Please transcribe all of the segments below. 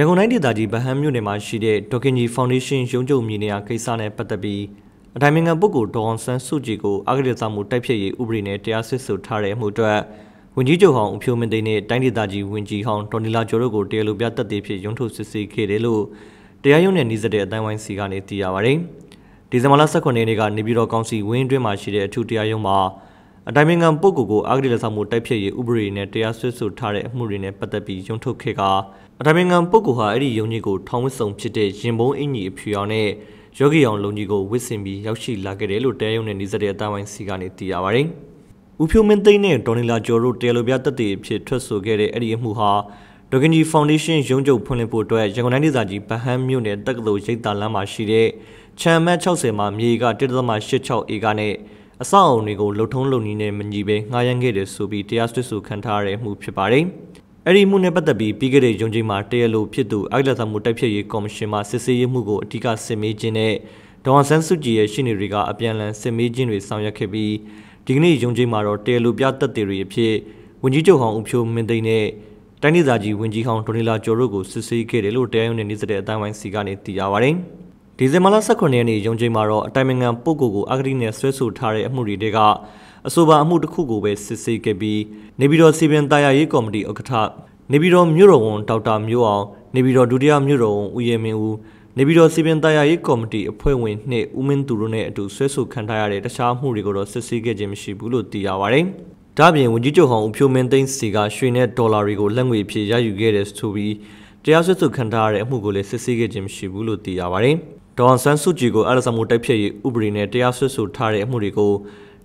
ရန်ကုန်တိုင်းဒေသကြီးဗဟန်းမြို့နယ်မှာရှိတဲ့ဒေါကင်ကြီးဖောင်ဒေးရှင်းရုံးချုပ်မြေနေရာကိစ္စနဲ့ပတ်သက်ပြီးအတိုင်းအမြံပုဂ္ဂိုလ်ဒေါအောင်ဆန်းစုကြည်ကိုအကြမ်းဆောင်မှုတိုက်ဖြတ်ရေးဥပဒေနဲ့တရားစစ်ဆိုထားတဲ့အမှုအတွက်ဝန်ကြီးချုပ်ဟောင်းဦးဖြိုးမင်းသိန်းနဲ့တိုင်းဒေသကြီးဝန်ကြီးဟောင်းဒေါ်နီလာကျော်တို့ကိုတရားလိုပြသက်သေဖြစ်ရုံးထုတ်စစ်ဆေးခဲ့တယ်လို့တရားရုံးနဲ့နှိစတဲ့အတိုင်းဝိုင်းစီကနေသိရပါတယ်။ဒီဇင်ဘာလ18ရက်နေ့ကနေပြည်တော်ကောင်စီဝင်းအတွင်းမှာရှိတဲ့အထူးတရားရုံးမှာအတိုင်းမင်ခံပုဂ္ဂိုလ်ကိုအာဂတိလက်ဆောင်မှုတိုက်ဖြတ်ရေးဥပဒေနဲ့တရားစွဲဆိုထားတဲ့အမှုတွေနဲ့ပတ်သက်ပြီးရုံးထုတ်ခဲ့ကအတိုင်းမင်ခံပုဂ္ဂိုလ်ဟာအဲ့ဒီရုံးကြီးကိုထောင်ဝစ်ဆောင်ဖြစ်တဲ့ရင်ဘုံအင်ကြီးအဖြူရောင်နဲ့ယောဂီအောင်လုံကြီးကိုဝစ်ဆင်ပြီးရောက်ရှိလာခဲ့တယ်လို့တရားရုံးနဲ့နှိစက်တဲ့အတိုင်းဝိုင်းစီကနေသိရပါတယ်။ဦးဖြိုးမင်းသိန်းနဲ့ဒေါ်နီလာကျော်တို့တရားလိုပြတက်တဲ့အဖြစ်ထွက်ဆိုခဲ့တဲ့အဲ့ဒီအမှုဟာဒေါကင်ဂျီဖောင်ဒေးရှင်းရုံးချုပ်ဖွင့်လှစ်ဖို့အတွက်ရန်ကုန်တိုင်းဒေသကြီးဗဟန်းမြို့နယ်တက္ကသိုလ်ရိပ်သာလမ်းမှာရှိတဲ့ခြံမတ်60မှာမြေက1.86ဧကနဲ့အဆောက်အုံတွေကိုလှုပ်ထုံးလှုပ်နီးနဲ့မညီဘဲငှားရမ်းခဲ့တယ်ဆိုပြီးတရားစွဲဆိုခံထားရတဲ့မှုဖြစ်ပါတယ်။အဲ့ဒီမှုနဲ့ပတ်သက်ပြီးပြီးခဲ့တဲ့ရုံးချိန်မှာတရားလိုဖြစ်သူအိုက်လက်သမှုတိုက်ဖြတ်ရေးကော်မရှင်မှစစ်ဆေးရေးမှုကိုအဓိကစစ်မေးခြင်းနဲ့ဒေါ်အောင်ဆန်းစုကြည်ရဲ့ရှင်းနေတွေကအပြန်အလှန်စစ်မေးခြင်းတွေဆောင်ရွက်ခဲ့ပြီးဒီကနေ့ရုံးချိန်မှာတော့တရားလိုပြသက်တွေအဖြစ်ဝန်ကြီးချုပ်ဟောင်းဦးဖြိုးမင်းသိန်းနဲ့တိုင်းဒေသကြီးဝန်ကြီးဟောင်းဒေါ်နီလာကျော်တို့ကိုစစ်ဆေးခဲ့တယ်လို့တရားရုံးနဲ့နေဆက်တဲ့အတိုင်းဝိုင်းစီကနေသိရပါဗျ။ဒီဇင်ဘာလ18ရက်နေ့ရုံးချိန်မှာတော့အတိုင်ပင်ခံပုဂ္ဂိုလ်ကိုအဂတိနဲ့ဆွဲဆိုထားတဲ့အမှုတွေတဲကအဆိုပါအမှုတစ်ခုကိုပဲစစ်ဆေးခဲ့ပြီးနေပြည်တော်စီပင်တရားရေးကော်မတီဥက္ကဋ္ဌနေပြည်တော်မြို့တော်ဝန်ဒေါက်တာမျိုးအောင်နေပြည်တော်ဒုတိယမြို့တော်ဝန်ဦးရဲမင်းဦးနေပြည်တော်စီပင်တရားရေးကော်မတီအဖွဲ့ဝင်နှင့်ဦးမင်းသူတို့နဲ့အတူဆွဲဆိုခံထားရတဲ့တခြားအမှုတွေကိုတော့စစ်ဆေးခဲ့ခြင်းမရှိဘူးလို့သိရပါတယ်။ဒါ့အပြင်ဝန်ကြီးချုပ်ဟောင်းဦးဖြိုးမင်းသိန်းစီကရွှေနဲ့ဒေါ်လာတွေကိုလက်ငွေဖြည့်ရယူခဲ့တယ်ဆိုပြီးတရားစွဲဆိုခံထားရတဲ့အမှုကိုလည်းစစ်ဆေးခဲ့ခြင်းမရှိဘူးလို့သိရပါတယ်။ဒေါ်အောင်ဆန်းစုကြည်ကိုအရစမှုတိုက်ဖြတ်ရေးဥပဒေနဲ့တရားစွဲဆိုထားတဲ့အမှုတွေကို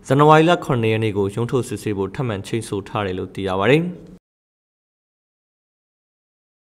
ဇန်နဝါရီလ9ရက်နေ့ကိုရုံးထုတ်စစ်ဆေးဖို့ထပ်မံချိန်ဆိုထားတယ်လို့သိရပါတယ်။